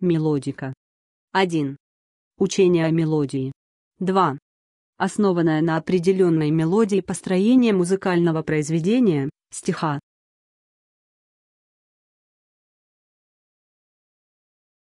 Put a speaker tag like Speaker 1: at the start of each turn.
Speaker 1: Мелодика. 1. Учение о мелодии. 2. Основанное на определенной мелодии построение музыкального произведения, стиха,